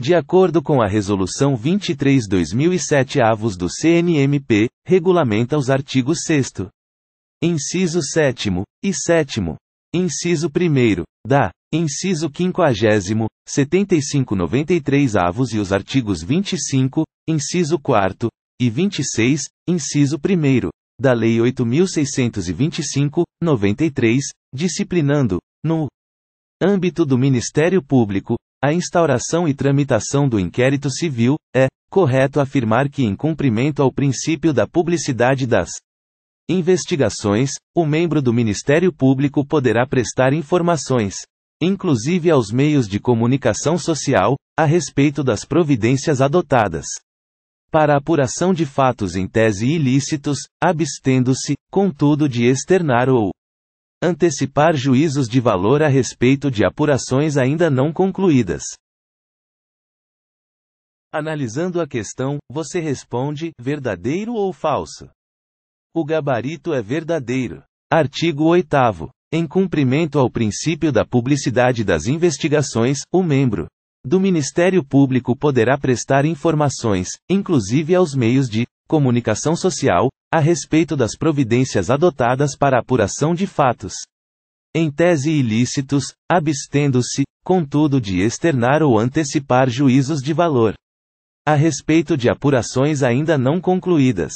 De acordo com a Resolução 23-2007 avos do CNMP, regulamenta os artigos 6 Inciso 7 e 7 Inciso 1 da Inciso 50 75 93 avos e os artigos 25, inciso 4 e 26, inciso 1 da Lei 8625, 93, disciplinando, no âmbito do Ministério Público, a instauração e tramitação do inquérito civil, é correto afirmar que, em cumprimento ao princípio da publicidade das investigações, o membro do Ministério Público poderá prestar informações, inclusive aos meios de comunicação social, a respeito das providências adotadas para apuração de fatos em tese ilícitos, abstendo-se, contudo, de externar ou Antecipar juízos de valor a respeito de apurações ainda não concluídas. Analisando a questão, você responde: verdadeiro ou falso? O gabarito é verdadeiro. Artigo 8. Em cumprimento ao princípio da publicidade das investigações, o membro do Ministério Público poderá prestar informações, inclusive aos meios de comunicação social, a respeito das providências adotadas para apuração de fatos. Em tese ilícitos, abstendo-se, contudo, de externar ou antecipar juízos de valor. A respeito de apurações ainda não concluídas.